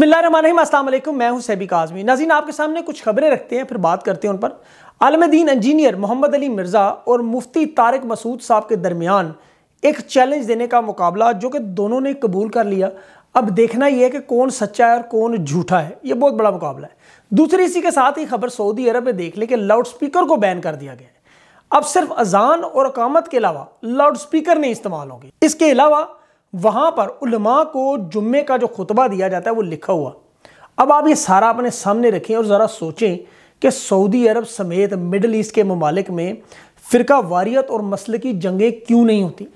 बिस्मिल्लाम मैं हूं सैबिक आजमी नाजीन आपके सामने कुछ खबरें रखते हैं फिर बात करते हैं उन पर आलमदीन इंजीनियर मोहम्मद अली मिर्ज़ा और मुफ्ती तारक मसूद साहब के दरमियान एक चैलेंज देने का मुकाबला जो कि दोनों ने कबूल कर लिया अब देखना यह है कि कौन सच्चा है और कौन झूठा है ये बहुत बड़ा मुकाबला है दूसरी इसी के साथ ही खबर सऊदी अरब में देख लें कि स्पीकर को बैन कर दिया गया है अब सिर्फ अजान और अकामत के अलावा लाउड स्पीकर नहीं इस्तेमाल होंगे इसके अलावा वहाँ पर उलमा को जुम्मे का जो खुतबा दिया जाता है वो लिखा हुआ अब आप ये सारा अपने सामने रखें और ज़रा सोचें कि सऊदी अरब समेत मिडल ईस्ट के ममालिक में फ़िरका वारियत और मसल की जंगें क्यों नहीं होती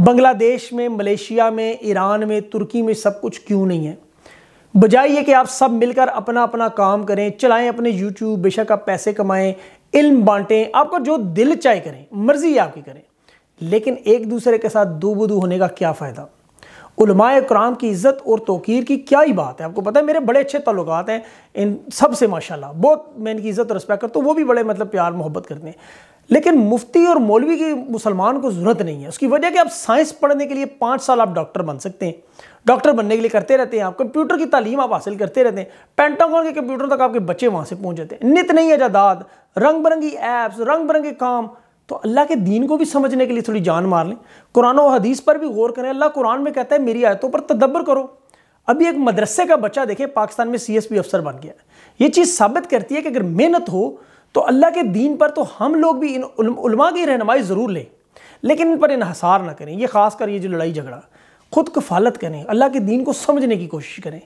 बांग्लादेश में मलेशिया में ईरान में तुर्की में सब कुछ क्यों नहीं है बजाय ये कि आप सब मिलकर अपना अपना काम करें चलाएं अपने यूट्यूब बेशक आप पैसे कमाएं इल्म बांटें आपका जो दिल चाहे करें मर्ज़ी आपकी करें लेकिन एक दूसरे के साथ दूबदू होने का क्या फ़ायदा उलमाए कराम की इज़्ज़त और तोकीर की क्या ही बात है आपको पता है मेरे बड़े अच्छे तल्लक हैं इन सब से माशाल्लाह बहुत मैं इनकी इज़्ज़त और रिस्पेक्ट करता हूँ वो भी बड़े मतलब प्यार मोहब्बत करते हैं लेकिन मुफ्ती और मौलवी की मुसलमान को ज़रूरत नहीं है उसकी वजह कि आप साइंस पढ़ने के लिए पाँच साल आप डॉक्टर बन सकते हैं डॉक्टर बनने के लिए करते रहते हैं आप कंप्यूटर की तालीम आप हासिल करते रहते हैं पेंटागॉन के कंप्यूटर तक आपके बच्चे वहाँ से पहुँच जाते हैं नित नई ऐजादाद रंग बिरंगी ऐप्स रंग बिरंगे काम तो अल्लाह के दीन को भी समझने के लिए थोड़ी जान मार लें कुरान और हदीस पर भी गौर करें अल्लाह कुरान में कहता है मेरी आयतों पर तदब्बर करो अभी एक मदरसे का बच्चा देखे पाकिस्तान में पी अफसर बन गया ये चीज़ साबित करती है कि अगर मेहनत हो तो अल्लाह के दीन पर तो हम लोग भी इन उल्मा की रहनमाई ज़रूर लें लेकिन इन पर इनहसार ना करें ये खासकर ये जो लड़ाई झगड़ा खुद कफालत करें अल्लाह के दीन को समझने की कोशिश करें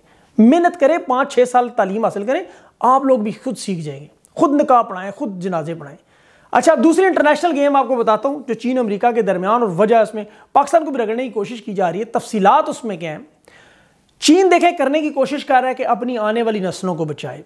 मेहनत करें पाँच छः साल तालीम हासिल करें आप लोग भी खुद सीख जाएंगे खुद निकाह पढ़ाएँ खुद जनाजे पढ़ाएं अच्छा दूसरी इंटरनेशनल गेम आपको बताता हूँ जो चीन अमेरिका के दरमियान और वजह उसमें पाकिस्तान को भी रगड़ने की कोशिश की जा रही है तफसीलात उसमें क्या है चीन देखे करने की कोशिश कर रहा है कि अपनी आने वाली नस्लों को बचाए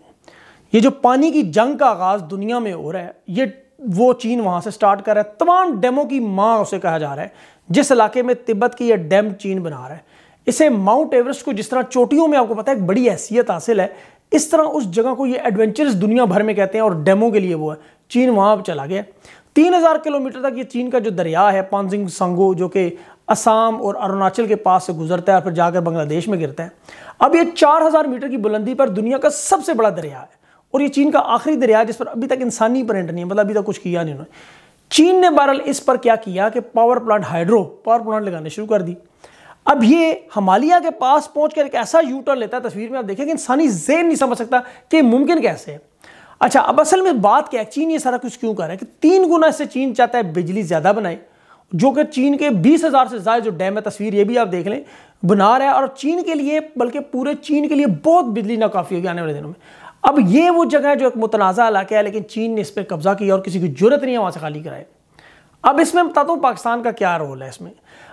ये जो पानी की जंग का आगाज़ दुनिया में हो रहा है ये वो चीन वहाँ से स्टार्ट कर रहा है तमाम डैमों की माँ उसे कहा जा रहा है जिस इलाके में तिब्बत की यह डैम चीन बना रहा है इसे माउंट एवरेस्ट को जिस तरह चोटियों में आपको पता है एक बड़ी हैसियत हासिल है इस तरह उस जगह को ये एडवेंचरस दुनिया भर में कहते हैं और डेमो के लिए वो है चीन वहाँ पर चला गया तीन हजार किलोमीटर तक ये चीन का जो दरिया है पानजिंग संगो जो कि असम और अरुणाचल के पास से गुजरता है और फिर जाकर बांग्लादेश में गिरता है अब ये हजार मीटर की बुलंदी पर दुनिया का सबसे बड़ा दरिया है और ये चीन का आखिरी दरिया जिस पर अभी तक इंसानी प्रिंट नहीं है मतलब अभी तक कुछ किया नहीं उन्होंने चीन ने बहरहाल इस पर क्या किया कि power plant hydro power plant लगाने शुरू कर दी अब ये हमालिया के पास पहुंच कर एक ऐसा यूटर लेता है तस्वीर में आप देखें इंसानी जेन नहीं समझ सकता कि मुमकिन कैसे अच्छा अब असल में बात क्या है चीन ये सारा कुछ क्यों कर रहा है कि तीन गुना इससे चीन चाहता है बिजली ज़्यादा बनाए जो कि चीन के बीस हज़ार से ज़्यादा जो डैम है तस्वीर ये भी आप देख लें बना रहा है और चीन के लिए बल्कि पूरे चीन के लिए बहुत बिजली नाकाफ़ी होगी आने वाले दिनों में अब ये वो जगह है जो एक मुतनाज़ा इलाका है लेकिन चीन ने इस पर कब्ज़ा किया और किसी की जरूरत नहीं है वहाँ से खाली कराए अब इसमें बताता हूँ पाकिस्तान का क्या रोल है इसमें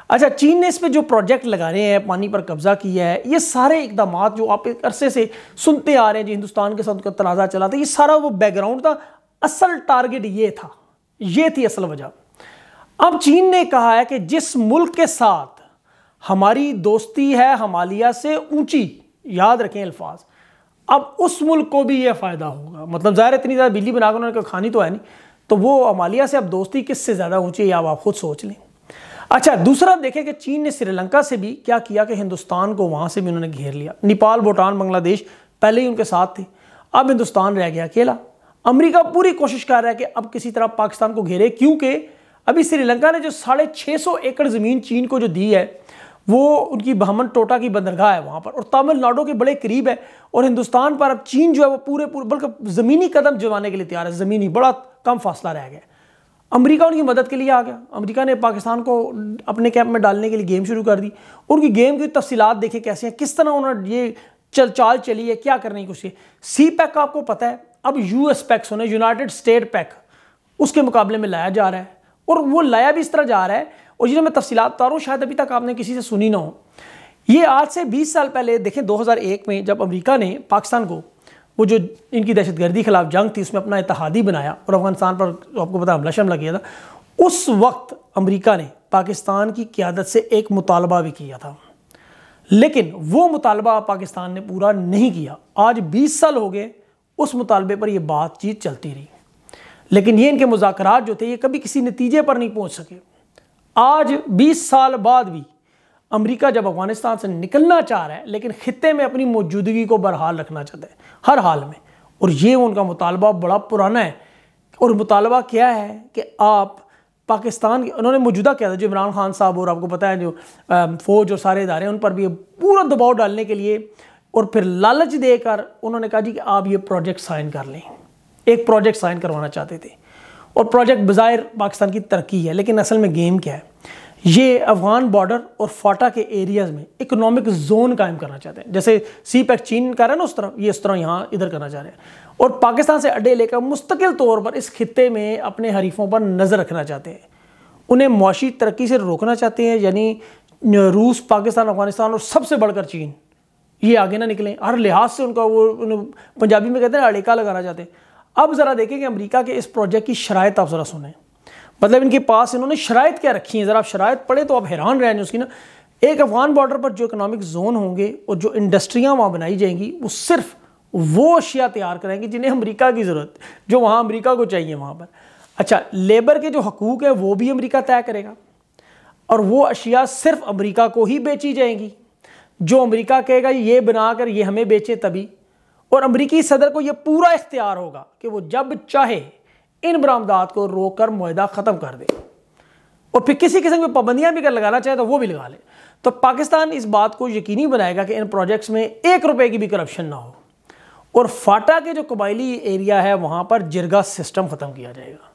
अच्छा चीन ने इस पर जो प्रोजेक्ट लगा रहे हैं पानी पर कब्जा किया है ये सारे इकदाम जो आप एक अरसे से सुनते आ रहे हैं जो हिंदुस्तान के साथ उनका तनाज़ा चला था ये सारा वो बैकग्राउंड था असल टारगेट ये था ये थी असल वजह अब चीन ने कहा है कि जिस मुल्क के साथ हमारी दोस्ती है हमालिया से ऊंची याद रखें अल्फाज अब उस मुल्क को भी ये फ़ायदा होगा मतलब ज़ाहिर इतनी ज़्यादा बिजली बनाकर उन्होंने खानी तो है नहीं तो वो हमालिया से अब दोस्ती किससे ज़्यादा ऊंची है आप खुद सोच लें अच्छा दूसरा देखें कि चीन ने श्रीलंका से भी क्या किया कि हिंदुस्तान को वहाँ से भी उन्होंने घेर लिया नेपाल भूटान बांग्लादेश पहले ही उनके साथ थे अब हिंदुस्तान रह गया अकेला अमेरिका पूरी कोशिश कर रहा है कि अब किसी तरह पाकिस्तान को घेरे क्योंकि अभी श्रीलंका ने जो साढ़े छः सौ एकड़ ज़मीन चीन को जो दी है वो उनकी बहमन टोटा की बंदरगाह है वहाँ पर और तमिलनाडु के बड़े करीब है और हिंदुस्तान पर अब चीन जो है वो पूरे पूरे बल्कि ज़मीनी कदम जमाने के लिए तैयार है ज़मीनी बड़ा कम फासला रह गया अमेरिका उनकी मदद के लिए आ गया अमेरिका ने पाकिस्तान को अपने कैंप में डालने के लिए गेम शुरू कर दी उनकी गेम की तफसीत देखें कैसे हैं किस तरह उन्होंने ये चल चाल चली है क्या करने की कोशिश सी पैक का आपको पता है अब यू एस पैक्स होने यूनाइटेड स्टेट पैक उसके मुकाबले में लाया जा रहा है और वो लाया भी इस तरह जा रहा है और जिन्हें मैं तफसीत बता रहा शायद अभी तक आपने किसी से सुनी ना हो ये आज से बीस साल पहले देखें एक में जब अमरीका ने पाकिस्तान को वो जो इनकी दहशत गर्दी खिलाफ जंग थी उसमें अपना इतिहादी बनाया और अफगानिस्तान पर आपको पता हमला शमला किया था उस वक्त अमरीका ने पाकिस्तान की क्यादत से एक मुतालबा भी किया था लेकिन वो मुतालबा पाकिस्तान ने पूरा नहीं किया आज 20 साल हो गए उस मुतालबे पर यह बातचीत चलती रही लेकिन ये इनके मुजाकर जो थे ये कभी किसी नतीजे पर नहीं पहुंच सके आज 20 साल बाद भी अमेरिका जब अफगानिस्तान से निकलना चाह रहा है लेकिन खत्े में अपनी मौजूदगी को बरहाल रखना चाहता है हर हाल में और ये उनका मुतालबा बड़ा पुराना है और मुतालबा क्या है कि आप पाकिस्तान के उन्होंने मौजूदा क्या था जो इमरान खान साहब और आपको पता है जो फ़ौज और सारे इदारे उन पर भी पूरा दबाव डालने के लिए और फिर लालच देकर उन्होंने कहा जी कि आप ये प्रोजेक्ट साइन कर लें एक प्रोजेक्ट साइन करवाना चाहते थे और प्रोजेक्ट बज़ाहिर पाकिस्तान की तरक्की है लेकिन असल में गेम क्या है ये अफगान बॉर्डर और फाटा के एरियाज में इकोनॉमिक जोन कायम करना चाहते हैं जैसे सी पैक चीन कर रहा है ना उस तरफ ये इस तरह यहाँ इधर करना चाह रहे हैं और पाकिस्तान से अड्डे लेकर मुस्तकिल तौर पर इस खत्े में अपने हरीफों पर नज़र रखना चाहते हैं उन्हें मुशी तरक्की से रोकना चाहते हैं यानी रूस पाकिस्तान अफगानिस्तान और सबसे बढ़कर चीन ये आगे ना निकलें हर लिहाज से उनका वो पंजाबी में कहते हैं अड़ेका लगाना चाहते हैं अब ज़रा देखें कि अमरीका के इस प्रोजेक्ट की शरात आप ज़रा सुनें मतलब इनके पास इन्होंने शरात क्या रखी है ज़रा आप शरात पढ़े तो आप हैरान रहें उसकी ना एक अफगान बॉर्डर पर जो इकनॉमिक जोन होंगे और जो इंडस्ट्रियाँ वहाँ बनाई जाएंगी वो सिर्फ वो अशिया तैयार करेंगी जिन्हें अमरीका की ज़रूरत जो वहाँ अमरीका को चाहिए वहाँ पर अच्छा लेबर के जो हकूक़ हैं वो भी अमरीका तय करेगा और वो अशिया सिर्फ अमरीका को ही बेची जाएंगी जो अमरीका कहेगा ये बनाकर ये हमें बेचे तभी और अमरीकी सदर को यह पूरा इख्तियार होगा कि वो जब चाहे इन बरामदात को रोक कर माहा ख़त्म कर दे और फिर किसी किस्म की पाबंदियाँ भी अगर लगाना चाहे तो वो भी लगा ले तो पाकिस्तान इस बात को यकीनी बनाएगा कि इन प्रोजेक्ट्स में एक रुपये की भी करप्शन ना हो और फाटा के जो कबायली एरिया है वहाँ पर जिरगा सिस्टम ख़त्म किया जाएगा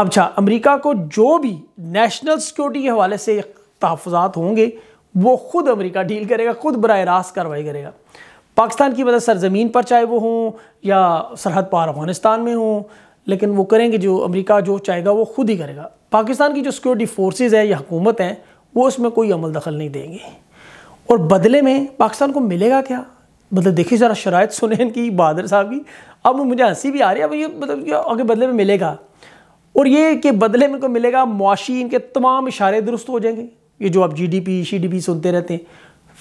अब अच्छा अमरीका को जो भी नेशनल सिक्योरिटी के हवाले से तहफात होंगे वो खुद अमरीका डील करेगा खुद बर रास्त कार्रवाई करेगा पाकिस्तान की मदद सरजमीन पर चाहे वो हों या सरहद पार अफगानिस्तान में हों लेकिन वो करेंगे जो अमेरिका जो चाहेगा वो खुद ही करेगा पाकिस्तान की जो सिक्योरिटी फोर्सेज है या हुकूमत है वो उसमें कोई अमल दखल नहीं देंगे और बदले में पाकिस्तान को मिलेगा क्या मतलब देखिए ज़रा शराय सुने इनकी बहादुर साहब की अब मुझे हंसी भी आ रही है अब ये मतलब आगे बदले में मिलेगा और ये कि बदले में इनको मिलेगा मुआशी इनके तमाम इशारे दुरुस्त हो जाएंगे ये जो आप जी डी पी शी डी पी सुनते रहते हैं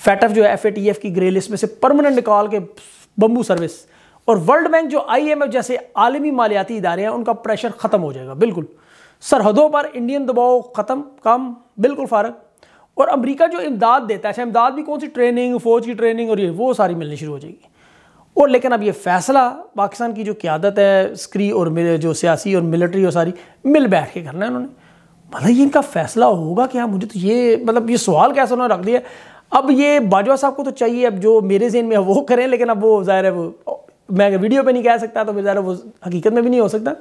फैटफ जो है एफ ए टी एफ की ग्रे लिस्ट में से परमानेंट निकाल के बम्बू सर्विस और वर्ल्ड बैंक जो आईएमएफ जैसे आलमी मालियाती इदारे हैं उनका प्रेशर ख़त्म हो जाएगा बिल्कुल सरहदों पर इंडियन दबाव ख़त्म कम बिल्कुल फ़ारक और अमेरिका जो इमदाद देता है अच्छा इमदाद भी कौन सी ट्रेनिंग फ़ौज की ट्रेनिंग और ये वो सारी मिलनी शुरू हो जाएगी और लेकिन अब ये फैसला पाकिस्तान की जो क्यादत है स्क्री और मेरे जो सियासी और मिलिट्री और सारी मिल बैठ के करना है उन्होंने मतलब ये इनका फैसला होगा क्या मुझे तो ये मतलब ये सवाल कैसे उन्होंने रख दिया अब ये बाजवा साहब को तो चाहिए अब जो मेरे जेन में है वो करें लेकिन अब वो ज़ाहिर है वो मैं अगर वीडियो पे नहीं कह सकता तो बेचारा वो हकीकत में भी नहीं हो सकता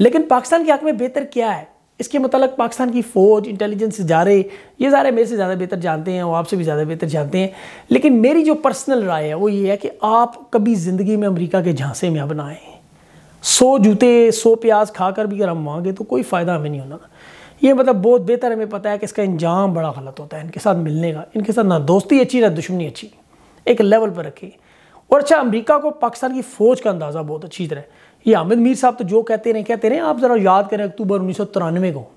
लेकिन पाकिस्तान की हक में बेहतर क्या है इसके मतलब पाकिस्तान की फ़ौज इंटेलिजेंस इदारे ये सारे मेरे से ज़्यादा बेहतर जानते हैं और आपसे भी ज़्यादा बेहतर जानते हैं लेकिन मेरी जो पर्सनल राय है वो ये है कि आप कभी ज़िंदगी में अमेरिका के झांसे में अब ना आए जूते सो प्याज खाकर भी अगर हम मांगे तो कोई फ़ायदा हमें नहीं होना ये मतलब बहुत बेहतर हमें पता है कि इसका इंजाम बड़ा गलत होता है इनके साथ मिलने का इनके साथ ना दोस्ती अच्छी ना दुश्मनी अच्छी एक लेवल पर रखें और अच्छा अमेरिका को पाकिस्तान की फ़ौज का अंदाज़ा बहुत अच्छी तरह ये आमिद मीर साहब तो जो कहते रहे कहते रहे आप ज़रा याद करें अक्टूबर उन्नीस को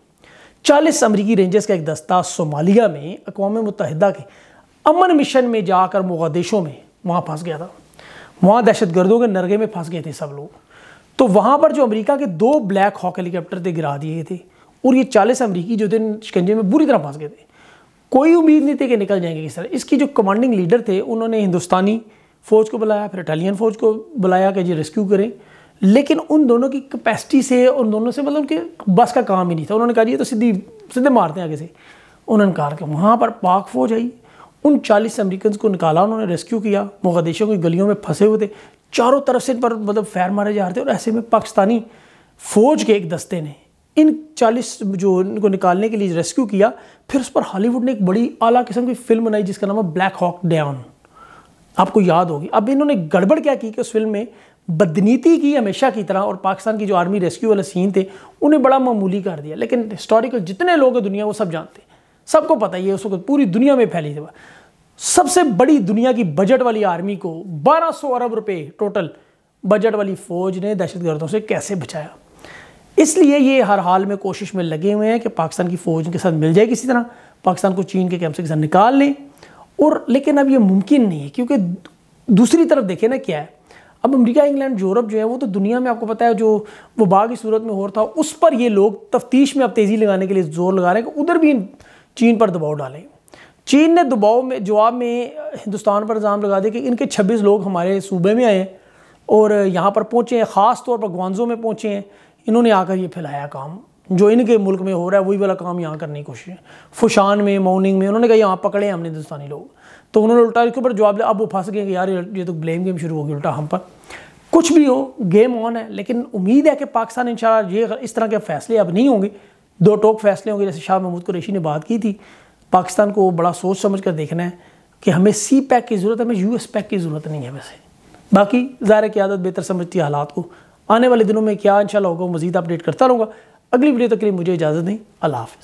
चालीस अमरीकी रेंजर्स का एक दस्ता सोमालिया में अकवा मुतहदा के अमन मिशन में जाकर मुगदेशों में वहाँ फंस गया था वहाँ दहशत गर्दों के नरगे में फंस गए थे सब लोग तो वहाँ पर जो अमेरिका के दो ब्लैक हॉक हेलीकॉप्टर थे गिरा दिए थे और ये चालीस अमरीकी जो थे शिकंजे में बुरी तरह फंस गए थे कोई उम्मीद नहीं थी कि निकल जाएंगे किस तरह इसकी जो कमांडिंग लीडर थे उन्होंने हिंदुस्तानी फ़ौज को बुलाया फिर इटालियन फ़ौज को बुलाया कि जी रेस्क्यू करें लेकिन उन दोनों की कैपेसिटी से उन दोनों से मतलब उनके बस का काम ही नहीं था उन्होंने कहा जी तो सीधी सीधे मारते हैं आगे से उन्होंने कहा कि वहाँ पर पाक फ़ौज आई उन चालीस अमरीकन को निकाला उन्होंने रेस्क्यू किया मुगदेशों की गलियों में फंसे हुए थे चारों तरफ से इन पर मतलब फैर मारे जा रहे थे और ऐसे में पाकिस्तानी फ़ौज के एक दस्ते ने इन चालीस जो इनको निकालने के लिए रेस्क्यू किया फिर उस पर हॉलीवुड ने एक बड़ी आला किस्म की फिल्म बनाई जिसका नाम है ब्लैक हॉक डाउन आपको याद होगी अब इन्होंने गड़बड़ क्या की कि उस फिल्म में बदनीति की हमेशा की तरह और पाकिस्तान की जो आर्मी रेस्क्यू वाले सीन थे उन्हें बड़ा मामूली कर दिया लेकिन हिस्टोरिकल जितने लोग हैं दुनिया वो सब जानते हैं सबको पता ही है उस वक्त पूरी दुनिया में फैली थी सबसे बड़ी दुनिया की बजट वाली आर्मी को 1200 अरब रुपए टोटल बजट वाली फ़ौज ने दहशतगर्दों से कैसे बचाया इसलिए ये हर हाल में कोशिश में लगे हुए हैं कि पाकिस्तान की फ़ौज उनके साथ मिल जाए किसी तरह पाकिस्तान को चीन के कैंप से निकाल लें और लेकिन अब ये मुमकिन नहीं है क्योंकि दूसरी तरफ देखें ना क्या है अब अमेरिका इंग्लैंड यूरोप जो है वो तो दुनिया में आपको पता है जो वो बाघ की सूरत में हो रहा था उस पर ये लोग तफ्तीश में अब तेज़ी लगाने के लिए जोर लगा रहे हैं कि उधर भी चीन पर दबाव डालें चीन ने दबाव में जवाब में हिंदुस्तान पर इल्ज़ाम लगा दिया कि इनके छब्बीस लोग हमारे सूबे में आए और यहाँ पर पहुँचे हैं ख़ास तौर पर ग्वानजों में पहुँचे हैं इन्होंने आकर ये फैलाया काम जो इनके मुल्क में हो रहा है वही वाला काम यहाँ करने की कोशिश है फुशान में मोनिंग में उन्होंने कहा यहाँ पकड़े हमने हिंदुस्तानी लोग तो उन्होंने उल्टा इसके ऊपर जवाब दिया अब वो फंस गए कि यार ये तो ब्लेम गेम शुरू होगी उल्टा हम पर कुछ भी हो गेम ऑन है लेकिन उम्मीद है कि पाकिस्तान इन ये इस तरह के फैसले अब नहीं होंगे दो टोक फैसले होंगे जैसे शाह महमूद कुरेशी ने बात की थी पाकिस्तान को बड़ा सोच समझ कर देखना है कि हमें सी पैक की ज़रूरत है हमें यू एस पैक की ज़रूरत नहीं है वैसे बाकी ज़ाहिर की आदत बेहतर समझती है हालात को आने वाले दिनों में क्या इंशाल्लाह होगा मज़ीद अपडेट करता रहूँगा अगली वीडियो तक के लिए मुझे इजाज़त नहीं अल्लाह हाफिज़